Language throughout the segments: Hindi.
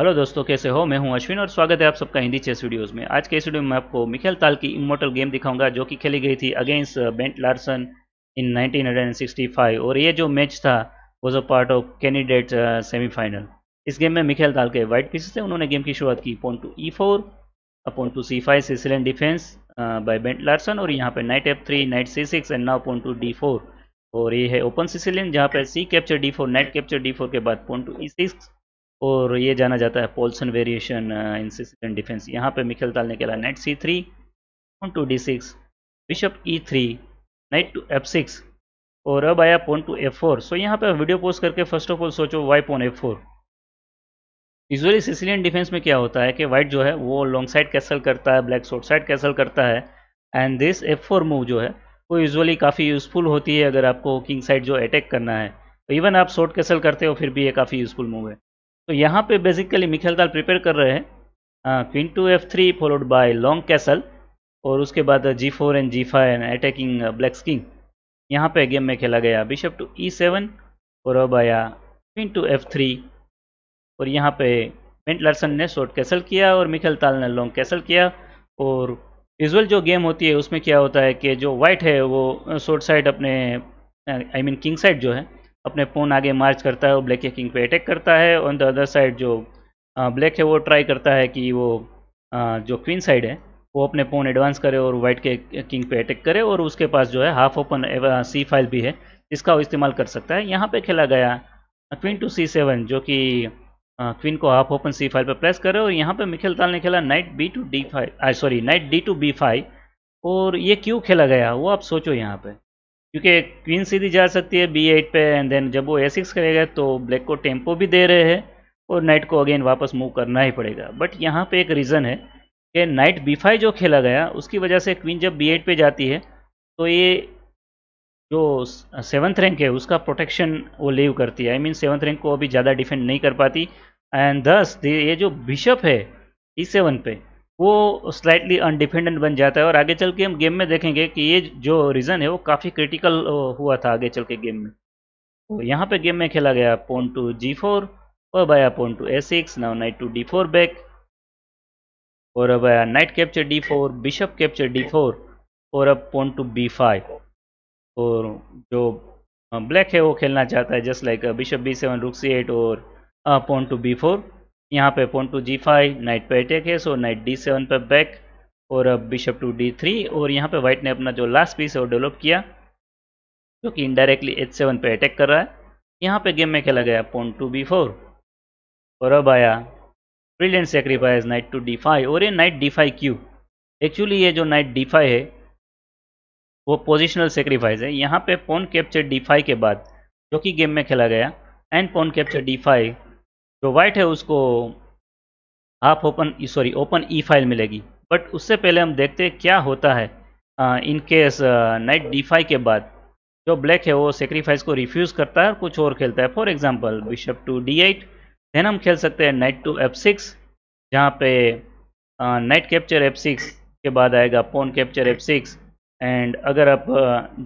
हेलो दोस्तों कैसे हो मैं हूं अश्विन और स्वागत है आप सबका हिंदी चेस वीडियोस में आज के इस वीडियो में आपको मिखेल ताल की इमोटल गेम दिखाऊंगा जो कि खेली गई थी अगेंस्ट बेंट लार्सन इन 1965 और ये जो मैच था was a part of candidate semifinal इस गेम में मिखेल ताल के वाइट पीसेस थे उन्होंने गेम की शुरुआत की point to e four appoint to c five Sicilian defence by Bent Larsen और यहाँ पे knight f three knight c six and now point to d four और ये है ओपन सिसिलियन जहाँ पे c capture d four knight capture d four के बाद पॉइंट टू ई सिक्स और ये जाना जाता है पोल्सन वेरिएशन इंसिडेंट डिफेंस यहाँ पे मिखेल ताल ने खेला knight c three pawn to d six bishop e three knight to f six और अब आया pawn to f four so यहाँ पे वीडियो पोस्ट करके फर्स्ट ऑफ ऑल सोचो why pawn f four usually Sicilian defence में क्या होता है कि वाइट जो है वो लॉन्ग साइड कैसल करता है ब्लैक शॉर्ट साइड कैसल करता है and this f four move जो है वो यूजली काफ़ी यूजफुल होती है अगर आपको किंग साइड जो अटैक करना है इवन आप शॉर्ट कैसल करते हो फिर भी ये काफ़ी यूजफुल मूव है तो यहाँ पे बेसिकली मिखेल दाल प्रिपेयर कर रहे हैं queen to f three followed by long castle और उसके बाद g four and g five and attacking black king यहाँ पे गेम में खेला गया बिशप टू ई सेवन और अब आया क्वीन टू एफ थ्री और यहाँ पे मेंट लर्सन ने शॉर्ट कैसल किया और मिखेल ताल ने लॉन्ग कैसल किया और यूजल जो गेम होती है उसमें क्या होता है कि जो वाइट है वो शॉर्ट साइड अपने आई मीन किंग साइड जो है अपने पोन आगे मार्च करता है और ब्लैक के किंग पे अटैक करता है ऑन द अदर साइड जो ब्लैक है वो ट्राई करता है कि वो जो क्वीन साइड है वो अपने पोन एडवांस करे और वाइट के किंग पे अटैक करे और उसके पास जो है हाफ ओपन सी फाइल भी है इसका वो इस्तेमाल कर सकता है यहाँ पे खेला गया क्वीन टू सी सेवन जो कि क्वीन को हाफ ओपन सी फाइल पर प्रेस करे और यहाँ पे मिखेल ताल ने खेला knight b two d five sorry knight d two b five और ये क्यों खेला गया वो आप सोचो यहाँ पे क्योंकि क्वीन सीधी जा सकती है बी एट पे एंड देन जब वो ए सिक्स करेगा तो ब्लैक को टेम्पो भी दे रहे हैं और नाइट को अगेन वापस मूव करना ही पड़ेगा बट यहाँ पे एक रीज़न है कि नाइट बी फाइव जो खेला गया उसकी वजह से क्वीन जब बी एट पर जाती है तो ये जो सेवन्थ रैंक है उसका प्रोटेक्शन वो लीव करती है आई मीन सेवन्थ रैंक को अभी ज़्यादा डिफेंड नहीं कर पाती एंड दस ये जो बिशप है ई e सेवन पे वो स्लाइटली अनडिपेंडेंट बन जाता है और आगे चल के हम गेम में देखेंगे कि ये जो रीज़न है वो काफ़ी क्रिटिकल हुआ था आगे चल के गेम में तो यहाँ पे गेम में खेला गया पोन टू जी फोर और बाया pawn to a six now knight to d four back और अब आया knight capture d four bishop capture d four और अब पोन टू बी फाइव और जो ब्लैक हाँ, है वो खेलना चाहता है just like bishop b seven rook c eight और पोन टू बी फोर यहाँ पे pawn to g five knight पे अटैक है सो नाइट डी सेवन पर बैक और अब बिशप टू डी थ्री और यहाँ पे वाइट ने अपना जो लास्ट पीस है वो डेवलप किया जो कि इनडायरेक्टली एच सेवन पर अटैक कर रहा है यहाँ पे गेम में खेला गया पोन टू बी फोर और अब आया brilliant sacrifice knight to d five और ये नाइट डी फाइव क्यू एक्चुअली ये जो नाइट डी फाइव है वो पोजिशनल सेक्रीफाइस है यहाँ पे पोन कैप्चर डी फाइव के बाद जो कि गेम में खेला गया and pawn capture d five जो वाइट है उसको half open sorry open e file मिलेगी बट उससे पहले हम देखते हैं क्या होता है इन केस नाइट डी के बाद जो ब्लैक है वो सेक्रीफाइस को रिफ्यूज़ करता है कुछ और खेलता है for example bishop to d eight then हम खेल सकते हैं नाइट टू एफ सिक्स जहाँ पे नाइट कैप्चर एफ सिक्स के बाद आएगा pawn capture f six and अगर आप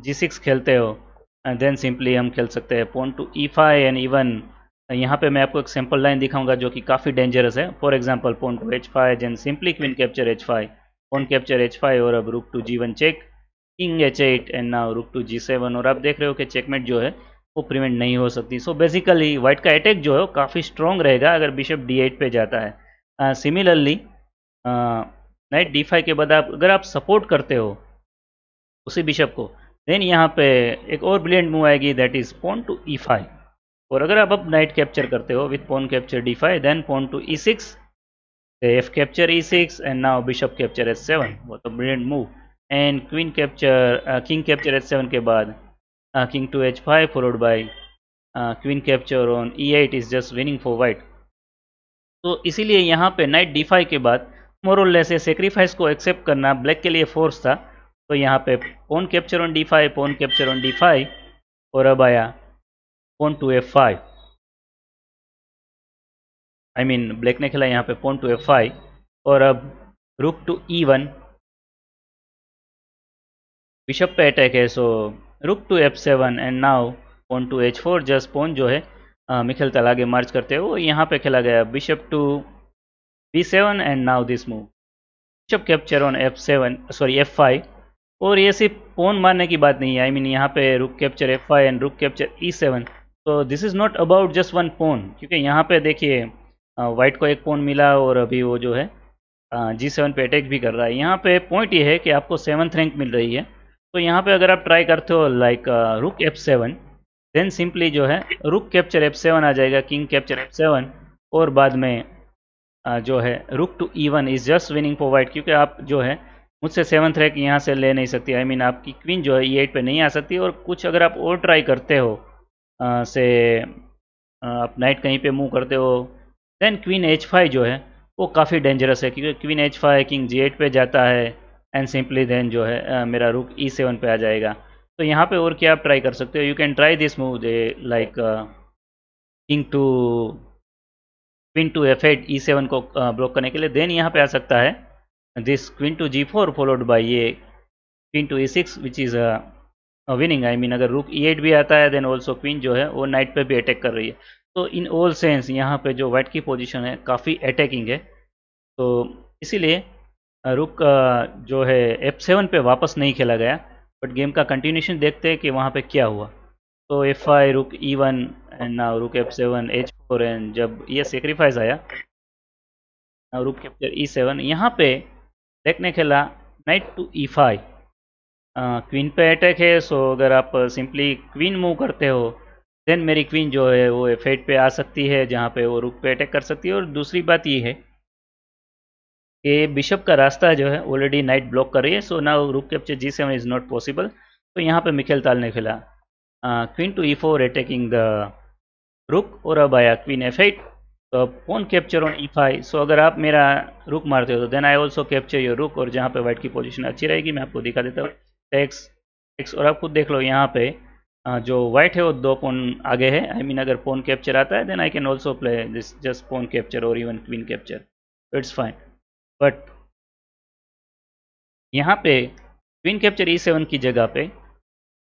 जी सिक्स खेलते हो देन सिंपली हम खेल सकते हैं pawn to e five and even यहाँ पे मैं आपको एक सैम्पल लाइन दिखाऊंगा जो कि काफ़ी डेंजरस है for example pawn to h five then simply queen capture h five pawn capture h five और अब rook to g one check king h eight and now rook to g seven और आप देख रहे हो कि चेकमेट जो है वो प्रिवेंट नहीं हो सकती सो बेसिकली वाइट का अटैक जो है वो काफ़ी स्ट्रॉन्ग रहेगा अगर बिशप डी एट पे जाता है सिमिलरली नाइट डी फाइव के बाद आप अगर आप सपोर्ट करते हो उसी बिशप को देन यहाँ पे एक और ब्रिलियंट मूव आएगी that is pawn to e five और अगर आप अब नाइट कैप्चर करते हो with pawn capture d five then pawn to e six f capture e six and now bishop capture h seven वो तो brilliant move and queen capture king capture h seven के बाद king to h five followed by queen capture on e eight is just winning for white तो इसीलिए यहाँ पे नाइट डी फाइव के बाद मोरल से सेक्रीफाइस को एक्सेप्ट करना ब्लैक के लिए फोर्स था तो यहाँ पे pawn capture on d five pawn capture on d five और अब आया pawn to f five I mean black ने खेला यहाँ पे पोन टू एफ फाइव और अब rook to e one bishop पे अटैक है so rook to f seven and now pawn to h four just pawn जो है मिखल तल आगे मार्च करते हैं वो यहाँ पे खेला गया bishop to b seven and now this move bishop capture on f seven sorry f five और ये सिर्फ पोन मारने की बात नहीं है आई मीन यहाँ पे rook capture f five and rook capture e seven तो this is not about just one pawn क्योंकि यहाँ पे देखिए वाइट को एक फोन मिला और अभी वो जो है जी सेवन पे अटैक भी कर रहा है यहाँ पे पॉइंट ये है कि आपको सेवन्थ रैंक मिल रही है तो यहाँ पे अगर आप ट्राई करते हो लाइक रुक एफ सेवन देन सिंपली जो है रुक कैप्चर एफ सेवन आ जाएगा किंग कैप्चर एफ सेवन और बाद में जो है rook to e one is just winning for white क्योंकि आप जो है मुझसे सेवन्थ रैंक यहाँ से ले नहीं सकती आई I मीन mean, आपकी क्वीन जो है ई एट पर नहीं आ सकती और कुछ अगर आप और ट्राई करते हो से आप नाइट कहीं पे मूव करते हो देन क्वीन एच फाइव जो है वो काफ़ी डेंजरस है क्योंकि queen h five king g eight पर जाता है एंड सिंपली देन जो है आ, मेरा रुक ई सेवन पर आ जाएगा तो यहाँ पे और क्या आप ट्राई कर सकते हो you can try this move they like king to queen to f eight e seven को ब्लॉक करने के लिए देन यहाँ पे आ सकता है this queen to g four followed by ये queen to e six which is winning I mean अगर रुक ई एट भी आता है देन ऑल्सो क्वीन जो है वो नाइट पे भी अटैक कर रही है तो इन ऑल सेंस यहाँ पे जो वाइट की पोजीशन है काफ़ी अटैकिंग है तो इसीलिए रुक जो है एफ सेवन पर वापस नहीं खेला गया बट गेम का कंटिन्यूशन देखते हैं कि वहाँ पे क्या हुआ तो एफ आई रुक ई वन एंड ना rook f seven h four and जब ये सेक्रीफाइस आया ना रुक कैप्चर ई सेवन यहाँ पे ब्लैक ने खेला knight to e five queen पे अटैक है सो अगर आप सिंपली क्वीन मूव करते हो देन मेरी क्वीन जो है वो एफेट पे आ सकती है जहाँ पे वो रुक पे अटैक कर सकती है और दूसरी बात ये है कि बिशप का रास्ता जो है ऑलरेडी नाइट ब्लॉक कर रही है सो ना rook capture g seven is not possible तो यहाँ पे मिखेल ताल ने खेला queen to e four attacking the rook और अब आया क्वीन एफ एट तो अब कौन capture on e five so अगर आप मेरा रुक मारते हो तो then I also capture your rook और जहाँ पे वाइट की पोजिशन अच्छी रहेगी मैं आपको दिखा देता हूँ एक्स एक्स और आप खुद देख लो यहाँ पे जो वाइट है वो दो पोन आगे है आई I मीन mean, अगर पोन कैप्चर आता है then I can also play this just pawn capture और even queen capture it's fine but यहाँ पे क्वीन कैप्चर ई सेवन की जगह पे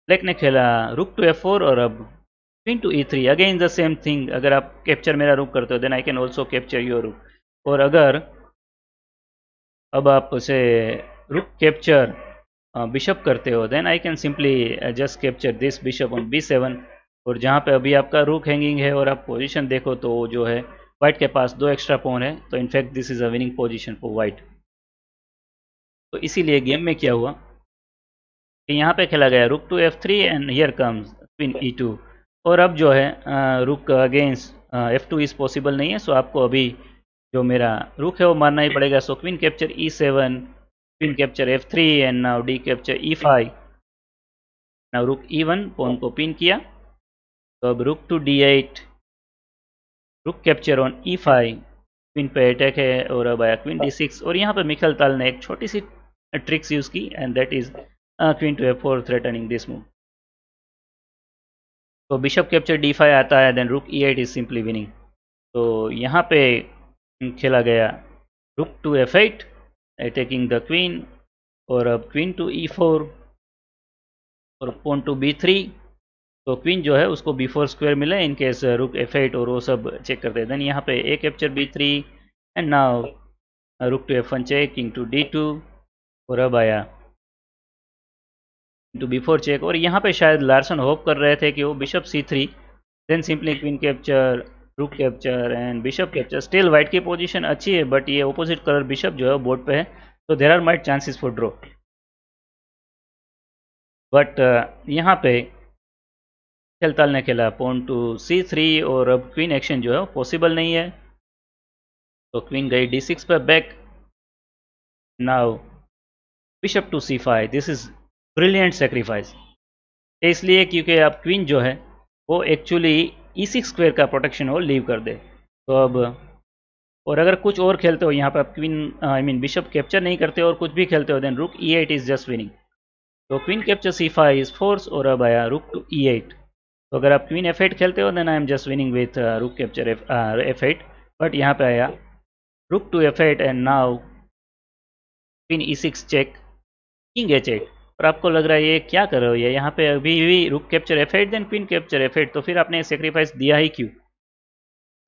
ब्लैक ने खेला रुक टू एफ फोर और अब queen to e three again the same thing अगर आप कैप्चर मेरा रुक करते हो then I can also capture your rook और अगर अब आप उसे रुक कैप्चर बिशप करते हो then I can simply just capture this bishop on b seven और जहाँ पे अभी आपका रूक हैंगिंग है और आप पोजीशन देखो तो जो है वाइट के पास दो एक्स्ट्रा पोन है तो in fact this is a winning position for white तो इसीलिए गेम में क्या हुआ कि यहाँ पे खेला गया rook to f three and here comes queen e two और अब जो है rook against f two is possible नहीं है सो आपको अभी जो मेरा रुक है वो मारना ही पड़ेगा so queen capture e seven Queen capture f3 and now d capture e5. Now rook e1 pawn ko pin kiya so ab rook to d8 rook capture on e5 queen pe attack hai aur ab aaya queen d6 yahan pe mikhail tal ne ने एक छोटी सी ट्रिक्स यूज की and is is queen to f4 threatening this move तो बिशप कैप्चर फाइव आता है then rook e eight is simply winning तो यहाँ पे खेला गया rook to f eight attacking the queen और अब क्वीन टू ई फोर और पोन टू तो क्वीन जो है उसको बी फोर स्क्वायर मिला इन रुक एफ एट और वो सब चेक करते हैं देन यहाँ पे a capture b three and now rook to f one check king to d two और अब आया टू बी फोर चेक और यहाँ पे शायद लार्सन होप कर रहे थे कि वो bishop c three then simply queen capture ब्रू capture and bishop capture still white की पोजीशन अच्छी है बट ये ऑपोजिट कलर बिशप जो है बोर्ड पे है तो there are might chances for draw but यहाँ पे खेलताल ने खेला पोन टू सी थ्री और अब क्वीन एक्शन जो है पॉसिबल नहीं है तो क्वीन गई डी सिक्स पर back now bishop to c five this is brilliant sacrifice इसलिए क्योंकि अब क्वीन जो है वो एक्चुअली ई सिक्स स्क्वेयर का प्रोटेक्शन हो लीव कर दे तो अब और अगर कुछ और खेलते हो यहाँ पर आप queen I mean bishop capture नहीं करते और कुछ भी खेलते हो then rook e eight is just winning तो queen capture c five is force और अब आया रुक टू ई एट तो अगर आप क्वीन एफ एट खेलते हो then I am just winning with rook capture f eight but यहाँ पे आया rook to f eight and now queen e six check king h eight और आपको लग रहा है ये क्या कर रहे हो ये यहाँ पे अभी भी rook capture f eight then queen capture f eight तो फिर आपने सेक्रीफाइस दिया ही क्यों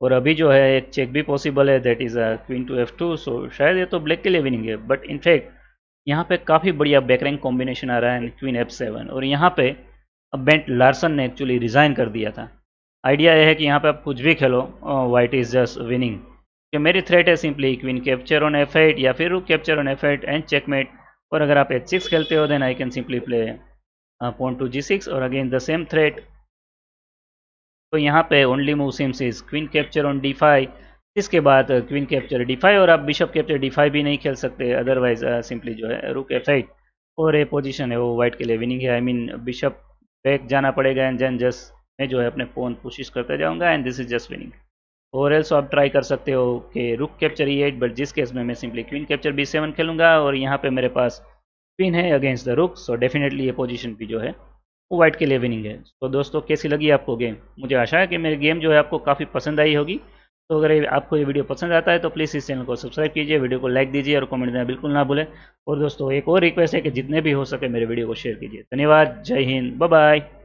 और अभी जो है एक चेक भी पॉसिबल है that is a queen to f two so शायद ये तो ब्लैक के लिए विनिंग है बट इनफैक्ट यहाँ पे काफ़ी बढ़िया बैक रैंक कॉम्बिनेशन आ रहा है क्वीन एफ सेवन और यहाँ पे अब बेंट लार्सन ने एक्चुअली रिज़ाइन कर दिया था आइडिया यह है कि यहाँ पे आप कुछ भी खेलो वाइट इज़ जस्ट विनिंग मेरी थ्रेट है simply queen capture on f eight या फिर capture on f eight and checkmate और अगर आप एच सिक्स खेलते हो then I can simply play pawn to g six और अगेन द सेम थ्रेट तो यहाँ पे only move seems is queen capture on d five इसके बाद क्वीन कैप्चर डी फाइव और आप बिशप कैप्चर डी फाइव भी नहीं खेल सकते अदरवाइज सिंपली uh, जो है रुक एफ एट और ये पोजिशन है वो वाइट के लिए विनिंग है आई मीन बिशप बैक जाना पड़ेगा एंड जैन जस्ट मैं जो है अपने फोन कोशिश करते जाऊँगा and this is just winning और एल्सो आप ट्राई कर सकते हो कि rook capture E eight but जिस केस में मैं simply queen capture B seven खेलूंगा और यहाँ पे मेरे पास क्वीन है against the rook so definitely ये पोजीशन भी जो है वो वाइट के लिए विनिंग है तो दोस्तों कैसी लगी आपको गेम मुझे आशा है कि मेरी गेम जो है आपको काफ़ी पसंद आई होगी तो अगर आपको ये वीडियो पसंद आता है तो प्लीज़ इस चैनल को सब्सक्राइब कीजिए वीडियो को लाइक दीजिए और कमेंट देना बिल्कुल ना भूलें और दोस्तों एक और रिक्वेस्ट है कि जितने भी हो सके मेरे वीडियो को शेयर कीजिए धन्यवाद जय हिंद बाय